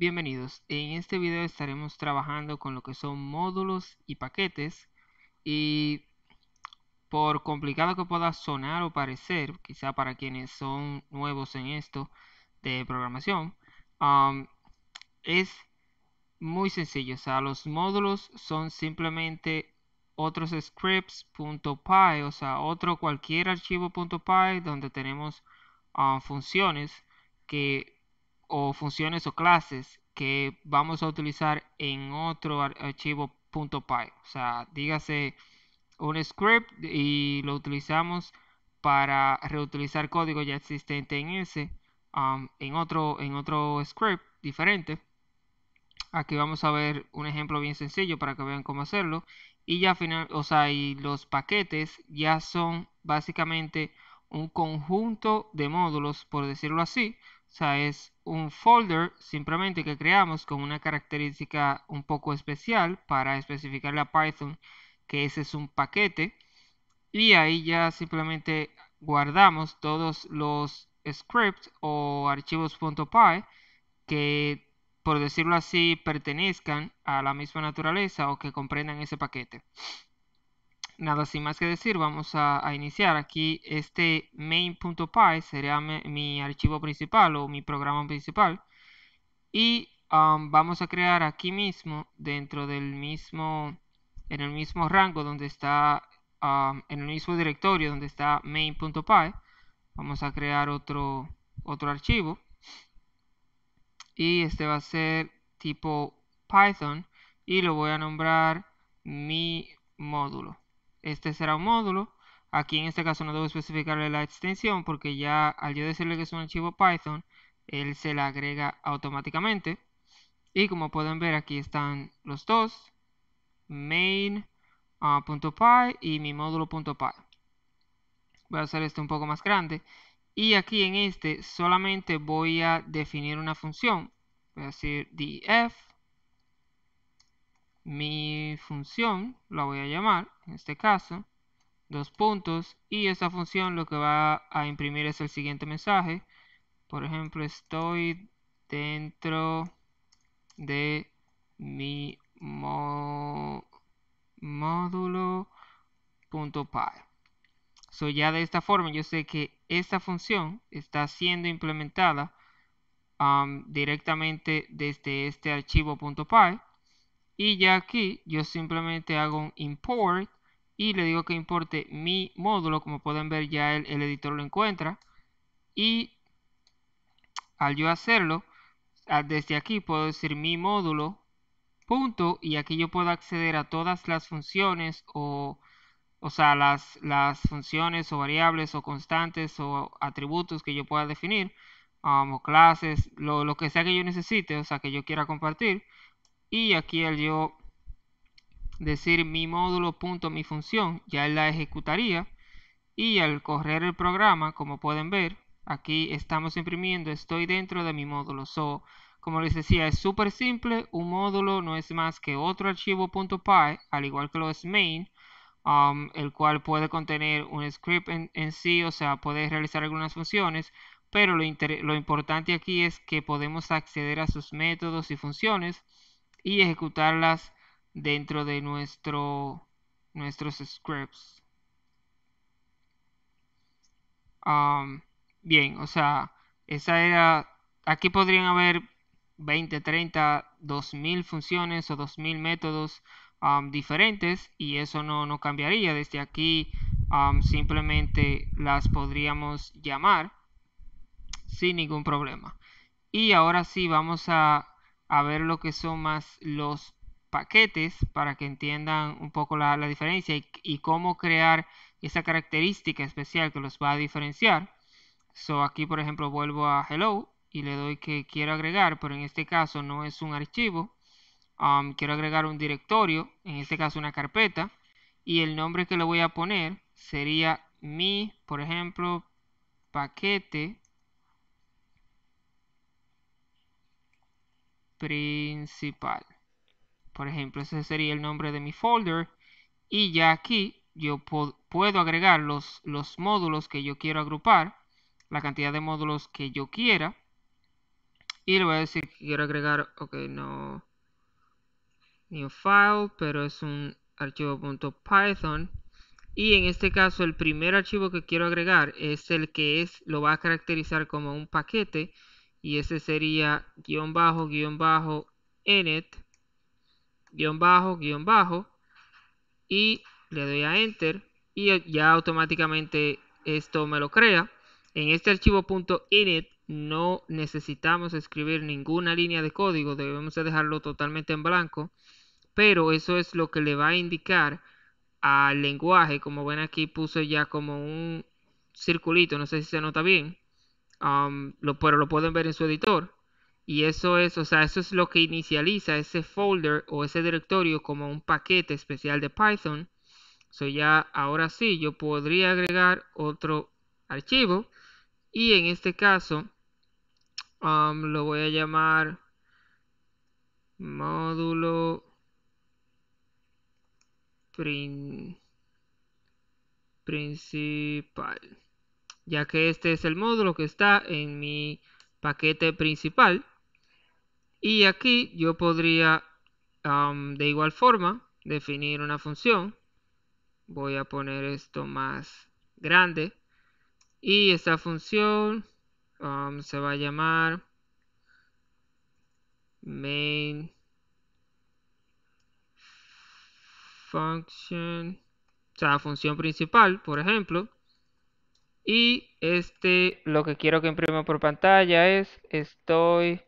Bienvenidos, en este video estaremos trabajando con lo que son módulos y paquetes y por complicado que pueda sonar o parecer, quizá para quienes son nuevos en esto de programación, es muy sencillo, o sea, los módulos son simplemente otros scripts.py, o sea, otro cualquier archivo.py donde tenemos ah, funciones que o funciones o clases que vamos a utilizar en otro archivo .py. O sea, dígase un script y lo utilizamos para reutilizar código ya existente en ese, um, en, otro, en otro script diferente. Aquí vamos a ver un ejemplo bien sencillo para que vean cómo hacerlo. Y ya final, o sea, y los paquetes ya son básicamente un conjunto de módulos, por decirlo así, o sea, es un folder simplemente que creamos con una característica un poco especial para especificarle a Python que ese es un paquete. Y ahí ya simplemente guardamos todos los scripts o archivos.py que, por decirlo así, pertenezcan a la misma naturaleza o que comprendan ese paquete nada sin más que decir, vamos a, iniciar aquí este main.py, Sería mi archivo principal o mi programa principal. Y um, vamos a crear aquí mismo, dentro del mismo, en el mismo rango donde está, um, en el mismo directorio donde está main.py, vamos a crear otro, otro archivo. Y este va a ser tipo Python y lo voy a nombrar mi módulo este será un módulo. Aquí en este caso no debo especificarle la extensión porque ya al yo decirle que es un archivo Python, él se la agrega automáticamente. Y como pueden ver aquí están los dos, main.py ah, y mi módulo.py. Voy a hacer este un poco más grande. Y aquí en este solamente voy a definir una función. Voy a decir df, mi función, la voy a llamar, en este caso, dos puntos, y esa función lo que va a imprimir es el siguiente mensaje. Por ejemplo, estoy dentro de mi módulo punto So, ya de esta forma yo sé que esta función está siendo implementada um, directamente desde este archivo y ya aquí yo simplemente hago un import y le digo que importe mi módulo. Como pueden ver ya el, editor lo encuentra. Y al yo hacerlo, desde aquí puedo decir mi módulo punto y aquí yo puedo acceder a todas las funciones o, o sea, las, las funciones o variables o constantes o atributos que yo pueda definir, vamos clases, lo, lo, que sea que yo necesite, o sea, que yo quiera compartir y aquí al yo decir mi módulo punto mi función ya la ejecutaría y al correr el programa como pueden ver aquí estamos imprimiendo estoy dentro de mi módulo so como les decía es súper simple un módulo no es más que otro archivo .py al igual que lo es main um, el cual puede contener un script en, sí o sea puede realizar algunas funciones pero lo, lo importante aquí es que podemos acceder a sus métodos y funciones y ejecutarlas dentro de nuestro, nuestros scripts. Um, bien, o sea, esa era, aquí podrían haber 20, 30, 2000 funciones o 2000 métodos um, diferentes y eso no, cambiaría. Desde aquí um, simplemente las podríamos llamar sin ningún problema. Y ahora sí vamos a a ver lo que son más los paquetes para que entiendan un poco la, diferencia y, cómo crear esa característica especial que los va a diferenciar. So aquí por ejemplo vuelvo a hello y le doy que quiero agregar, pero en este caso no es un archivo. Um, quiero agregar un directorio, en este caso una carpeta, y el nombre que le voy a poner sería mi, por ejemplo, paquete principal. Por ejemplo, ese sería el nombre de mi folder. Y ya aquí yo puedo agregar los, módulos que yo quiero agrupar, la cantidad de módulos que yo quiera. Y le voy a decir que quiero agregar, ok, no, new file, pero es un archivo .python Y en este caso el primer archivo que quiero agregar es el que es, lo va a caracterizar como un paquete y ese sería guión bajo, guión bajo, init, e guión bajo, guión bajo, y le doy a enter y e, ya automáticamente esto me lo crea. En este archivo .init e no necesitamos escribir ninguna línea de código, debemos dejarlo totalmente en blanco, pero eso es lo que le va a indicar al lenguaje, como ven aquí puse ya como un circulito, no sé si se nota bien, Um, lo, pero lo pueden ver en su editor. Y eso es, o sea, eso es lo que inicializa ese folder o ese directorio como un paquete especial de Python. So ya ahora sí, yo podría agregar otro archivo. Y en este caso, um, lo voy a llamar módulo principal ya que este es el módulo que está en mi paquete principal. Y aquí yo podría, de igual forma, definir una función. Voy a poner esto más grande. Y esta función se va a llamar main function, o sea, función principal, por ejemplo. Y este, lo que quiero que imprima por pantalla es, estoy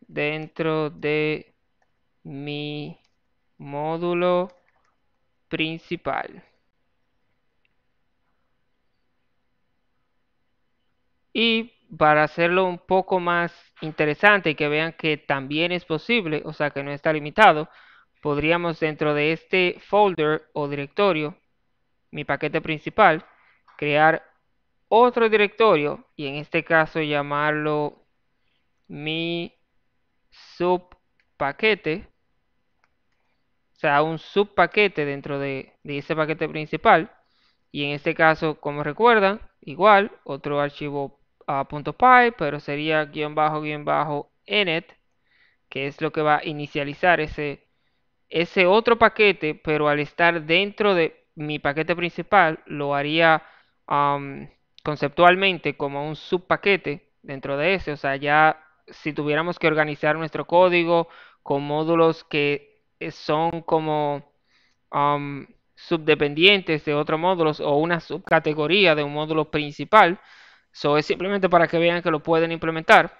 dentro de mi módulo principal. Y para hacerlo un poco más interesante y que vean que también es posible, o sea que no está limitado, podríamos dentro de este folder o directorio, mi paquete principal, crear otro directorio y en este caso llamarlo mi subpaquete o sea un subpaquete dentro de, ese paquete principal y en este caso como recuerdan igual otro archivo .py pero sería guión bajo guión bajo init que es lo que va a inicializar ese ese otro paquete pero al estar dentro de mi paquete principal lo haría conceptualmente como un subpaquete dentro de ese. O sea, ya si tuviéramos que organizar nuestro código con módulos que son como subdependientes de otros módulos o una subcategoría de un módulo principal. eso es simplemente para que vean que lo pueden implementar.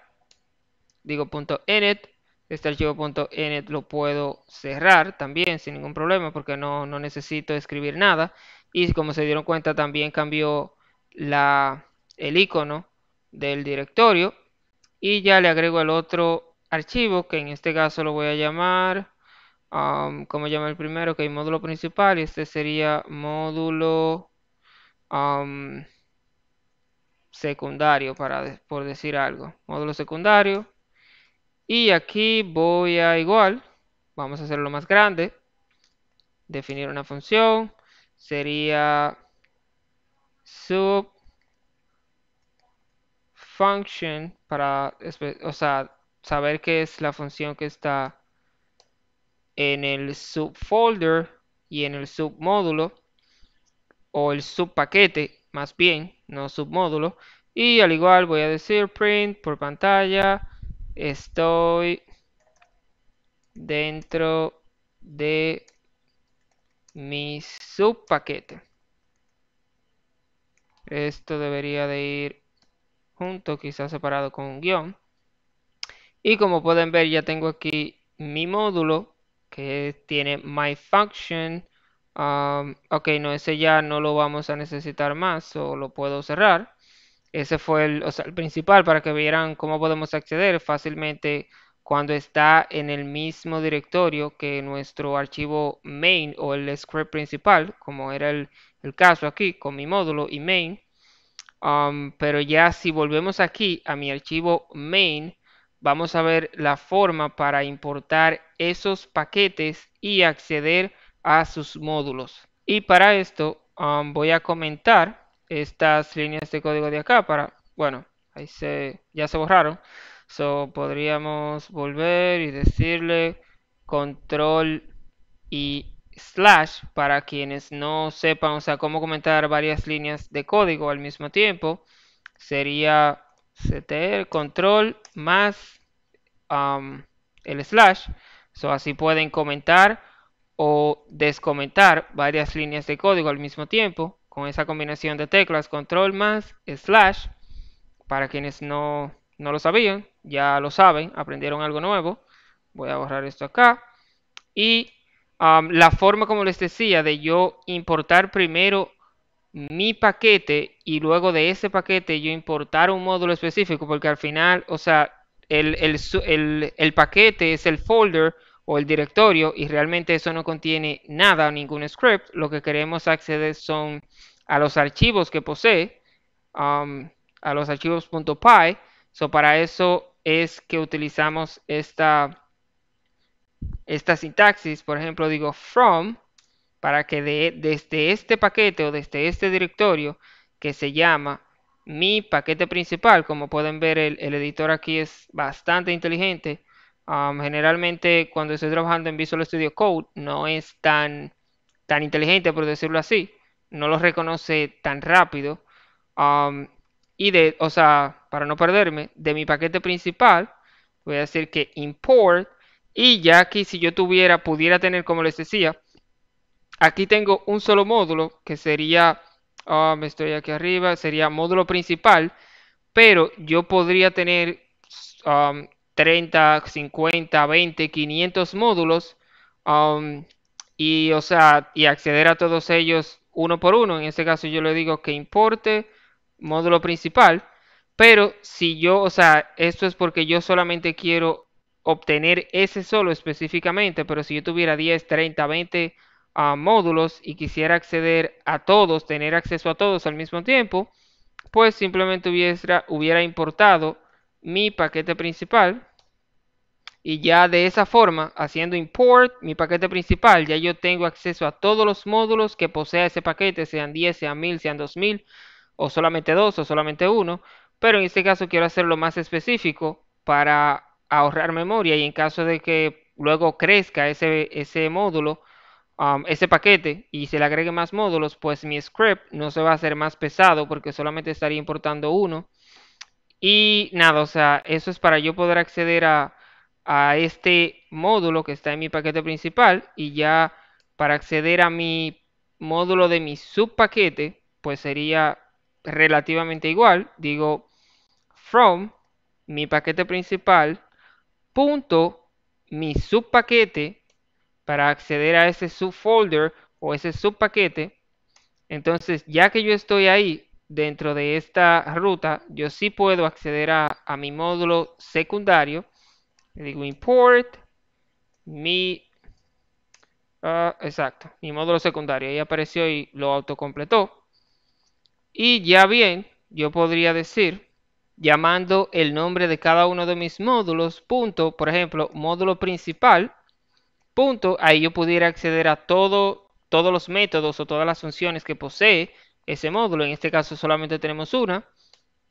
Digo punto e este archivo punto e lo puedo cerrar también sin ningún problema porque no, no necesito escribir nada. Y como se dieron cuenta, también cambió la, el icono del directorio. Y ya le agrego el otro archivo, que en este caso lo voy a llamar, um, ¿Cómo como llama el primero? Que el módulo principal, y este sería módulo um, secundario, para, por decir algo. Módulo secundario. Y aquí voy a igual, vamos a hacerlo más grande, definir una función, sería sub function para saber qué es la función que está en el subfolder y en el submódulo o el subpaquete más bien, no submódulo y al igual voy a decir print por pantalla estoy dentro de mi subpaquete. Esto debería de ir junto, quizás separado con un guión. Y como pueden ver, ya tengo aquí mi módulo que tiene my function. Um, ok, no, ese ya no lo vamos a necesitar más o lo puedo cerrar. Ese fue el, o sea, el principal para que vieran cómo podemos acceder fácilmente cuando está en el mismo directorio que nuestro archivo main o el script principal, como era el, caso aquí con mi módulo y main. Um, pero ya si volvemos aquí a mi archivo main, vamos a ver la forma para importar esos paquetes y acceder a sus módulos. Y para esto um, voy a comentar estas líneas de código de acá para, bueno, ahí ya se borraron. So, podríamos volver y decirle control y slash para quienes no sepan, o sea, cómo comentar varias líneas de código al mismo tiempo. Sería ctr control más um, el slash. So, así pueden comentar o descomentar varias líneas de código al mismo tiempo con esa combinación de teclas control más slash para quienes no no lo sabían, ya lo saben, aprendieron algo nuevo. Voy a borrar esto acá. Y la forma, como les decía, de yo importar primero mi paquete y luego de ese paquete yo importar un módulo específico, porque al final, o sea, el, paquete es el folder o el directorio y realmente eso no contiene nada, ningún script. Lo que queremos acceder son a los archivos que posee, a los archivos.py So, para eso es que utilizamos esta, esta sintaxis. Por ejemplo, digo from para que de, desde este paquete o desde este directorio que se llama mi paquete principal, como pueden ver el, editor aquí es bastante inteligente. Um, generalmente cuando estoy trabajando en Visual Studio Code no es tan, tan inteligente por decirlo así, no lo reconoce tan rápido. Um, y de, o sea, para no perderme, de mi paquete principal, voy a decir que import. Y ya aquí, si yo tuviera, pudiera tener, como les decía, aquí tengo un solo módulo que sería, ah, me estoy aquí arriba, sería módulo principal. Pero yo podría tener 30, 50, 20, 500 módulos. Um, y, o sea, y acceder a todos ellos uno por uno. En este caso yo le digo que importe módulo principal, pero si yo, o sea, esto es porque yo solamente quiero obtener ese solo específicamente, pero si yo tuviera 10, 30, 20 módulos y quisiera acceder a todos, tener acceso a todos al mismo tiempo, pues simplemente hubiera, hubiera importado mi paquete principal y ya de esa forma, haciendo import mi paquete principal, ya yo tengo acceso a todos los módulos que posea ese paquete, sean 10, sean 1000, sean 2000, o solamente dos o solamente uno, pero en este caso quiero hacerlo más específico para ahorrar memoria y en caso de que luego crezca ese, ese módulo, um, ese paquete y se le agregue más módulos, pues mi script no se va a hacer más pesado porque solamente estaría importando uno. Y nada, o sea, eso es para yo poder acceder a, a este módulo que está en mi paquete principal y ya para acceder a mi módulo de mi subpaquete, pues sería relativamente igual, digo from mi paquete principal punto mi subpaquete para acceder a ese subfolder o ese subpaquete. Entonces, ya que yo estoy ahí dentro de esta ruta, yo sí puedo acceder a, a mi módulo secundario. Le digo import mi... Ah, exacto, mi módulo secundario. Ahí apareció y lo autocompletó. Y ya bien, yo podría decir, llamando el nombre de cada uno de mis módulos, punto, por ejemplo, módulo principal, punto, ahí yo pudiera acceder a todo, todos los métodos o todas las funciones que posee ese módulo. En este caso solamente tenemos una.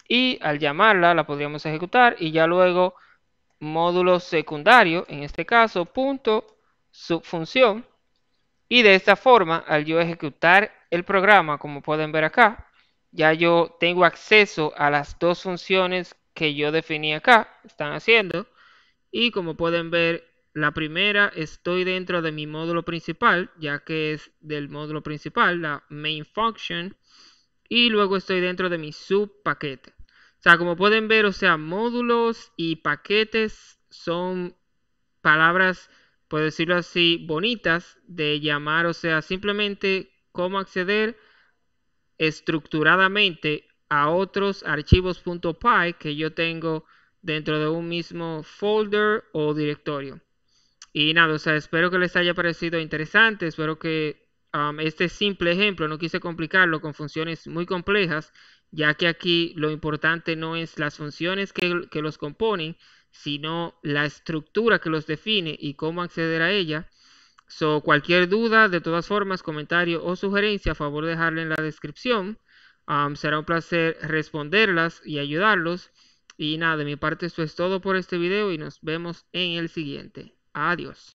Y al llamarla la podríamos ejecutar y ya luego módulo secundario, en este caso punto, subfunción. Y de esta forma, al yo ejecutar el programa, como pueden ver acá, ya yo tengo acceso a las dos funciones que yo definí acá, están haciendo, y como pueden ver, la primera estoy dentro de mi módulo principal, ya que es del módulo principal, la main function, y luego estoy dentro de mi subpaquete. O sea, como pueden ver, o sea, módulos y paquetes son palabras, por decirlo así, bonitas de llamar, o sea, simplemente cómo acceder estructuradamente a otros archivos.py que yo tengo dentro de un mismo folder o directorio. Y nada, o sea, espero que les haya parecido interesante, espero que um, este simple ejemplo, no quise complicarlo con funciones muy complejas, ya que aquí lo importante no es las funciones que los componen, sino la estructura que los define y cómo acceder a ella. So, cualquier duda, de todas formas, comentario o sugerencia, a favor de dejarla en la descripción. Um, será un placer responderlas y ayudarlos. Y nada, de mi parte esto es todo por este video y nos vemos en el siguiente. Adiós.